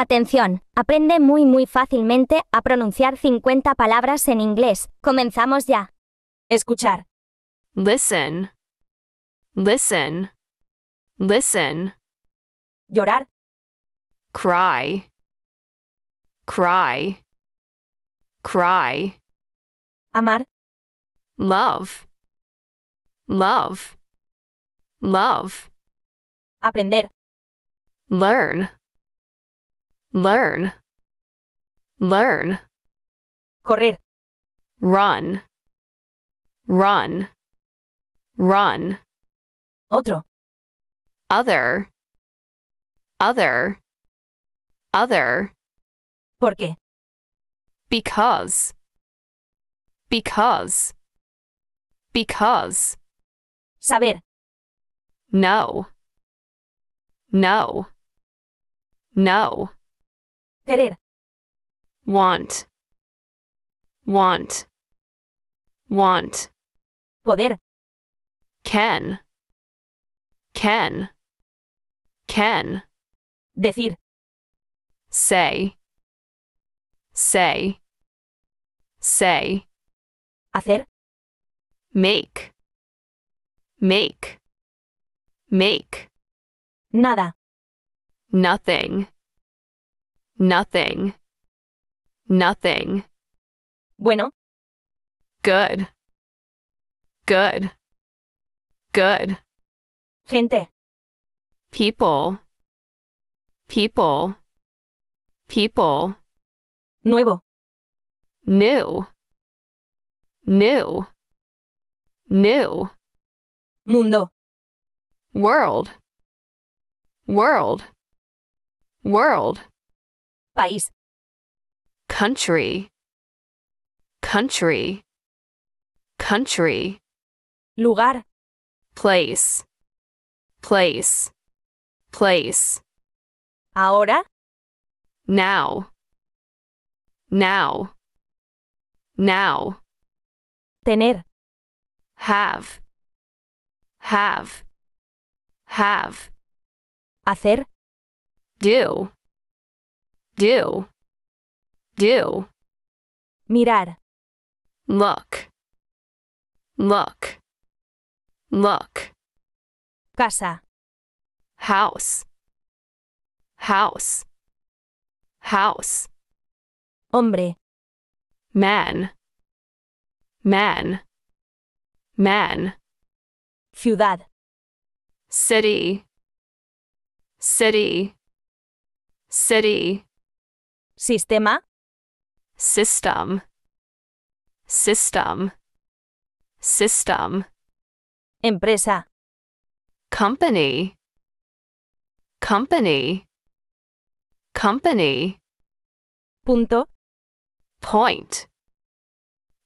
Atención, aprende muy muy fácilmente a pronunciar 50 palabras en inglés. Comenzamos ya. Escuchar. Listen. Listen. Listen. Llorar. Cry. Cry. Cry. Amar. Love. Love. Love. Aprender. Learn. learn, learn, correr, run, run, run, otro, other, other, other, ¿por qué? Because, because, because, saber, no, no, no. Querer. Want. Want. Want. Poder. Can. Can. Can. Decir. Say. Say. Say. Hacer. Make. Make. Make. Nada. Nothing. Nothing. Nothing. Bueno. Good. Good. Good. Gente. People. People. People. Nuevo. New. New. New. Mundo. World. World. World. País. Country. Country. Country. Lugar. Place. Place. Place. Ahora. Now. Now. Now. Tener. Have. Have. Have. Hacer. Do. Do. Do. Mirar. Look. Look. Look. Casa. House. House. House. Hombre. Man. Man. Man. Ciudad. City. City. City. Sistema. System. System. System. Empresa. Company. Company. Company. Punto. Point.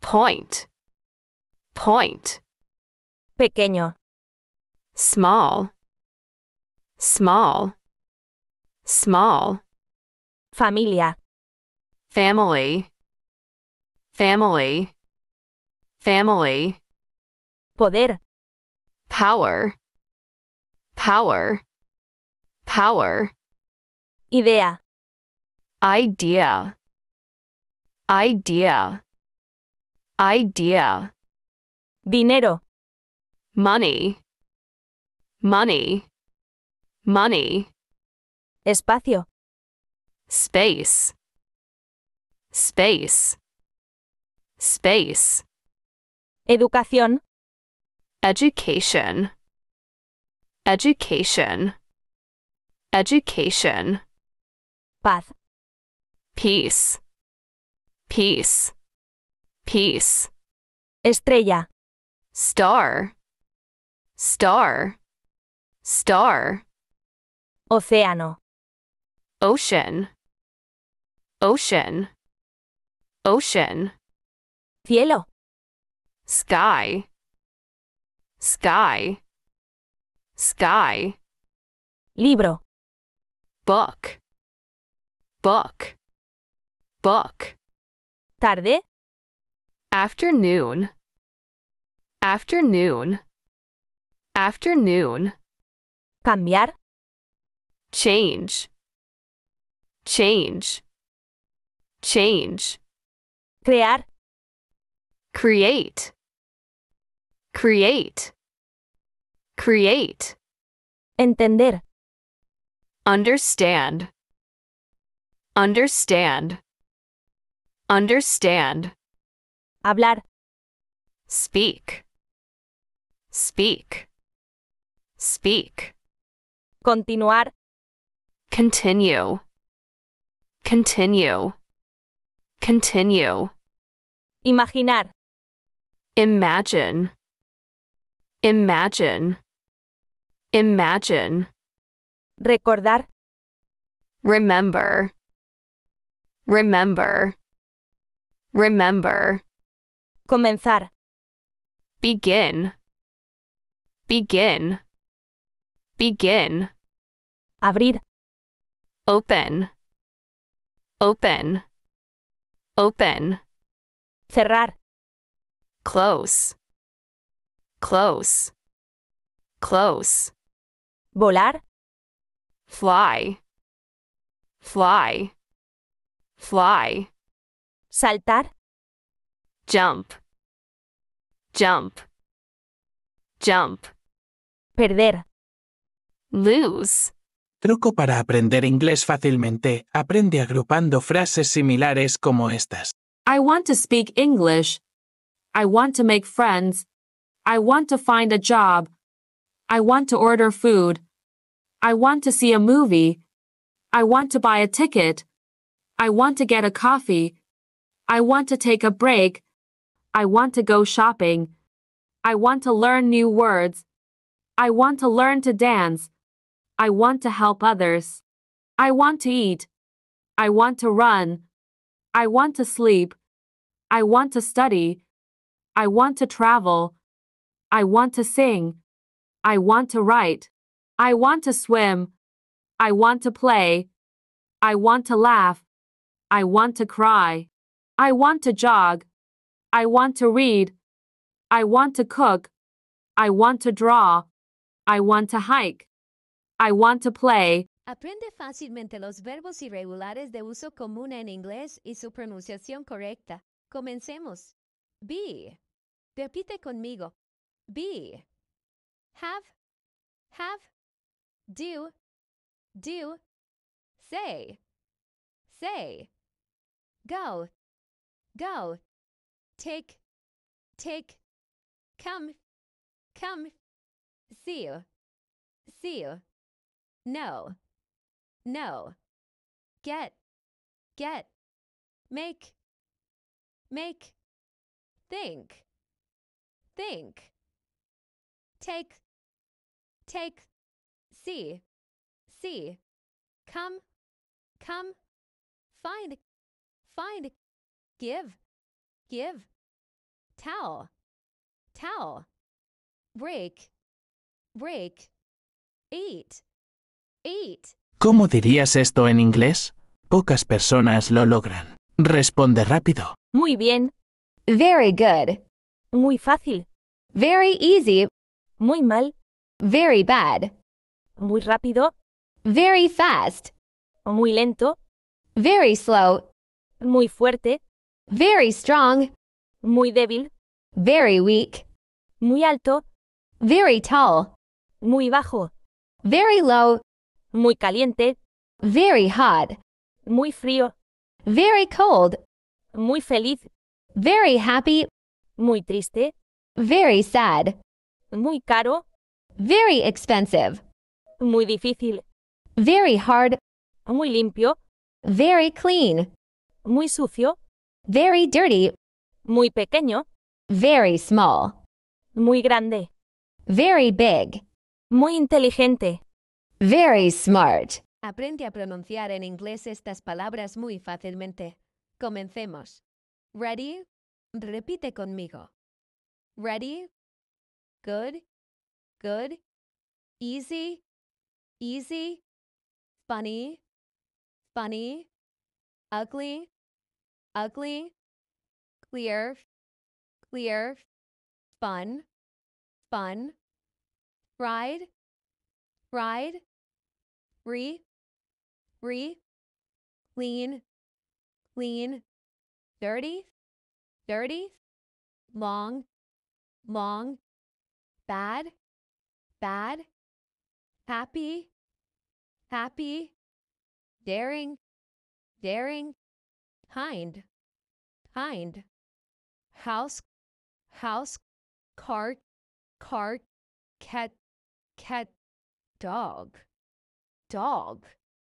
Point. Point. Pequeño. Small. Small. Small. Familia. Family. Family. Family. Poder. Power. Power. Power. Idea. Idea. Idea. Idea. Dinero. Money. Money. Money. Espacio space space space educación education education education paz peace peace peace estrella star star star océano ocean Ocean. Ocean. Cielo. Sky. Sky. Sky. Libro. Book. Book. Book. Tarde. Afternoon. Afternoon. Afternoon. Cambiar. Change. Change change, crear, create, create, create, entender, understand, understand, understand, hablar, speak, speak, speak, continuar, continue, continue. Continue. Imaginar. Imagine. Imagine. Imagine. Recordar. Remember. Remember. Remember. Comenzar. Begin. Begin. Begin. Abrir. Open. Open. Open. Cerrar. Close. Close. Close. Volar. Fly. Fly. Fly. Saltar. Jump. Jump. Jump. Perder. Lose. Truco para aprender inglés fácilmente. Aprende agrupando frases similares como estas. I want to speak English. I want to make friends. I want to find a job. I want to order food. I want to see a movie. I want to buy a ticket. I want to get a coffee. I want to take a break. I want to go shopping. I want to learn new words. I want to learn to dance. I want to help others. I want to eat. I want to run. I want to sleep. I want to study. I want to travel. I want to sing. I want to write. I want to swim. I want to play. I want to laugh. I want to cry. I want to jog. I want to read. I want to cook. I want to draw. I want to hike. I want to play. Aprende fácilmente los verbos irregulares de uso común en inglés y su pronunciación correcta. Comencemos. Be. Repite conmigo. Be. Have. Have. Do. Do. Say. Say. Go. Go. Take. Take. Come. Come. See you. See you. No. No. Get. Get. Make. Make. Think. Think. Take. Take. See. See. Come. Come. Find. Find. Give. Give. Tell, tell. Break. Break. Eat. ¿Cómo dirías esto en inglés? Pocas personas lo logran. Responde rápido. Muy bien. Very good. Muy fácil. Very easy. Muy mal. Very bad. Muy rápido. Very fast. Muy lento. Very slow. Muy fuerte. Very strong. Muy débil. Very weak. Muy alto. Very tall. Muy bajo. Very low muy caliente, very hot, muy frío, very cold, muy feliz, very happy, muy triste, very sad, muy caro, very expensive, muy difícil, very hard, muy limpio, very clean, muy sucio, very dirty, muy pequeño, very small, muy grande, very big, muy inteligente, Very smart. Aprende a pronunciar en inglés estas palabras muy fácilmente. Comencemos. Ready? Repite conmigo. Ready? Good. Good. Easy. Easy. Funny. Funny. Ugly. Ugly. Clear. Clear. Fun. Fun. Ride. Ride re, re, lean, lean, dirty, dirty, long, long, bad, bad, happy, happy, daring, daring, hind, hind, house, house, cart, cart, cat, cat, dog dog